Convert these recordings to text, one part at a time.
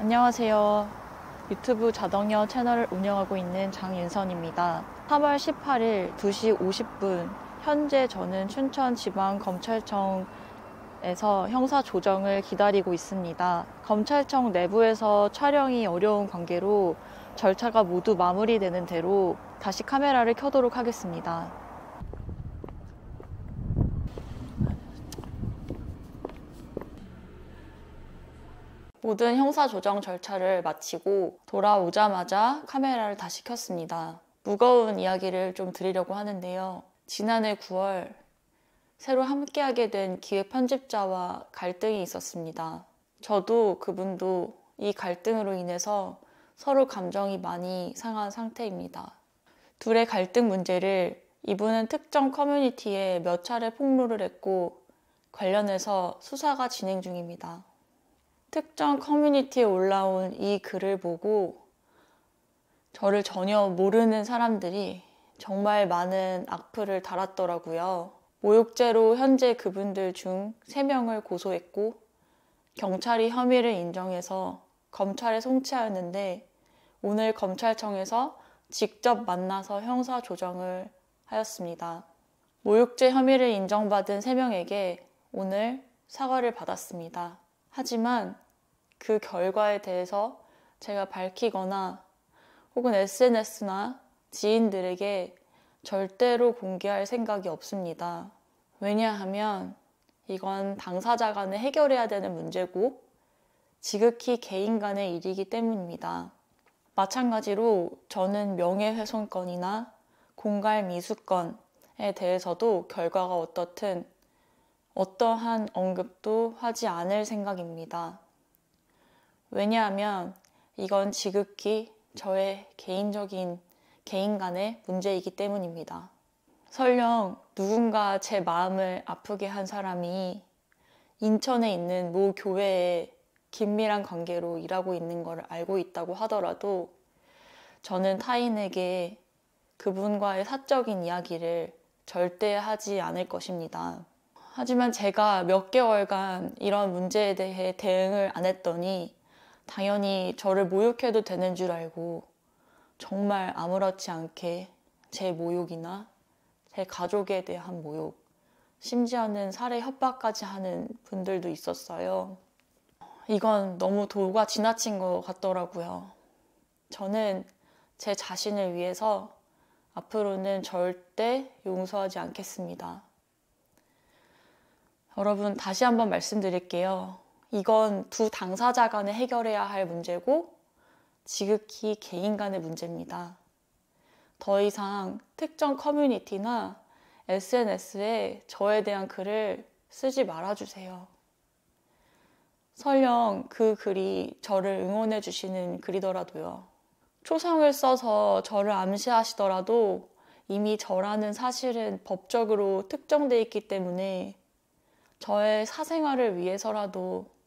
안녕하세요. 유튜브 자동여 채널을 운영하고 있는 장윤선입니다. 3월 18일 2시 50분 현재 저는 춘천지방검찰청에서 형사 조정을 기다리고 있습니다. 검찰청 내부에서 촬영이 어려운 관계로 절차가 모두 마무리되는 대로 다시 카메라를 켜도록 하겠습니다. 모든 형사조정 절차를 마치고 돌아오자마자 카메라를 다시 켰습니다. 무거운 이야기를 좀 드리려고 하는데요. 지난해 9월 새로 함께하게 된 기획 편집자와 갈등이 있었습니다. 저도 그분도 이 갈등으로 인해서 서로 감정이 많이 상한 상태입니다. 둘의 갈등 문제를 이분은 특정 커뮤니티에 몇 차례 폭로를 했고 관련해서 수사가 진행 중입니다. 특정 커뮤니티에 올라온 이 글을 보고 저를 전혀 모르는 사람들이 정말 많은 악플을 달았더라고요. 모욕죄로 현재 그분들 중 3명을 고소했고 경찰이 혐의를 인정해서 검찰에 송치하였는데 오늘 검찰청에서 직접 만나서 형사 조정을 하였습니다. 모욕죄 혐의를 인정받은 3명에게 오늘 사과를 받았습니다. 하지만 그 결과에 대해서 제가 밝히거나 혹은 SNS나 지인들에게 절대로 공개할 생각이 없습니다. 왜냐하면 이건 당사자 간에 해결해야 되는 문제고 지극히 개인 간의 일이기 때문입니다. 마찬가지로 저는 명예훼손건이나 공갈미수건에 대해서도 결과가 어떻든 어떠한 언급도 하지 않을 생각입니다. 왜냐하면 이건 지극히 저의 개인적인 개인 간의 문제이기 때문입니다. 설령 누군가 제 마음을 아프게 한 사람이 인천에 있는 모 교회에 긴밀한 관계로 일하고 있는 걸 알고 있다고 하더라도 저는 타인에게 그분과의 사적인 이야기를 절대 하지 않을 것입니다. 하지만 제가 몇 개월간 이런 문제에 대해 대응을 안 했더니 당연히 저를 모욕해도 되는 줄 알고 정말 아무렇지 않게 제 모욕이나 제 가족에 대한 모욕, 심지어는 살해 협박까지 하는 분들도 있었어요. 이건 너무 도가 지나친 것 같더라고요. 저는 제 자신을 위해서 앞으로는 절대 용서하지 않겠습니다. 여러분, 다시 한번 말씀드릴게요. 이건 두 당사자 간에 해결해야 할 문제고 지극히 개인 간의 문제입니다. 더 이상 특정 커뮤니티나 SNS에 저에 대한 글을 쓰지 말아주세요. 설령 그 글이 저를 응원해주시는 글이더라도요. 초성을 써서 저를 암시하시더라도 이미 저라는 사실은 법적으로 특정돼 있기 때문에 저의 사생활을 위해서라도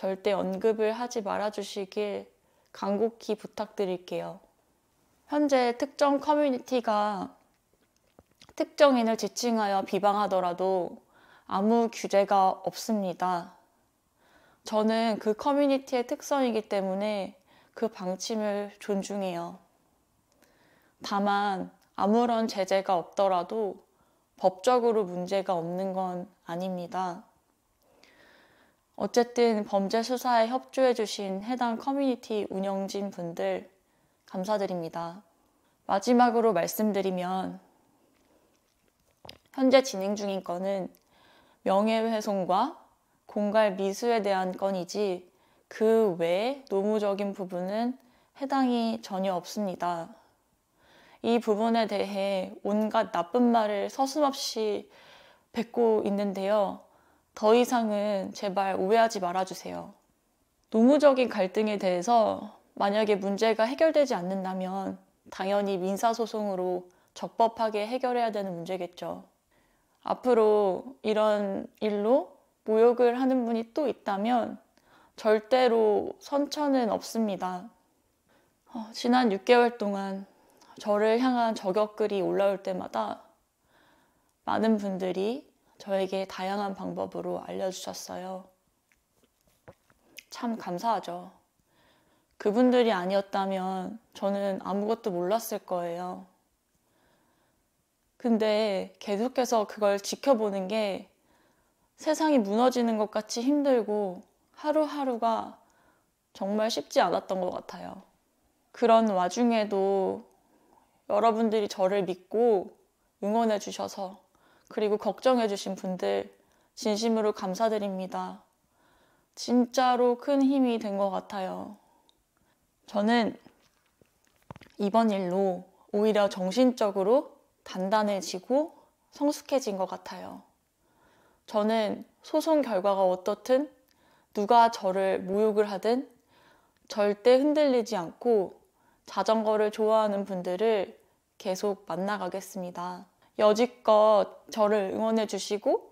절대 언급을 하지 말아주시길 간곡히 부탁드릴게요. 현재 특정 커뮤니티가 특정인을 지칭하여 비방하더라도 아무 규제가 없습니다. 저는 그 커뮤니티의 특성이기 때문에 그 방침을 존중해요. 다만 아무런 제재가 없더라도 법적으로 문제가 없는 건 아닙니다. 어쨌든 범죄 수사에 협조해주신 해당 커뮤니티 운영진 분들 감사드립니다. 마지막으로 말씀드리면 현재 진행 중인 건은 명예훼손과 공갈 미수에 대한 건이지 그 외에 노무적인 부분은 해당이 전혀 없습니다. 이 부분에 대해 온갖 나쁜 말을 서슴없이 뱉고 있는데요. 더 이상은 제발 오해하지 말아주세요. 노무적인 갈등에 대해서 만약에 문제가 해결되지 않는다면 당연히 민사소송으로 적법하게 해결해야 되는 문제겠죠. 앞으로 이런 일로 모욕을 하는 분이 또 있다면 절대로 선처는 없습니다. 어, 지난 6개월 동안 저를 향한 저격글이 올라올 때마다 많은 분들이 저에게 다양한 방법으로 알려주셨어요. 참 감사하죠. 그분들이 아니었다면 저는 아무것도 몰랐을 거예요. 근데 계속해서 그걸 지켜보는 게 세상이 무너지는 것 같이 힘들고 하루하루가 정말 쉽지 않았던 것 같아요. 그런 와중에도 여러분들이 저를 믿고 응원해 주셔서 그리고 걱정해주신 분들 진심으로 감사드립니다. 진짜로 큰 힘이 된 것 같아요. 저는 이번 일로 오히려 정신적으로 단단해지고 성숙해진 것 같아요. 저는 소송 결과가 어떻든 누가 저를 모욕을 하든 절대 흔들리지 않고 자전거를 좋아하는 분들을 계속 만나가겠습니다. 여지껏 저를 응원해 주시고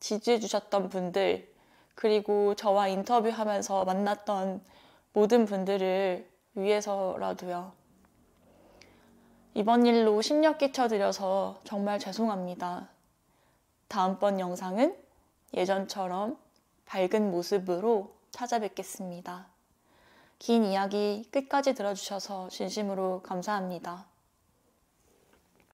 지지해 주셨던 분들 그리고 저와 인터뷰하면서 만났던 모든 분들을 위해서라도요. 이번 일로 심력 끼쳐드려서 정말 죄송합니다. 다음번 영상은 예전처럼 밝은 모습으로 찾아뵙겠습니다. 긴 이야기 끝까지 들어주셔서 진심으로 감사합니다.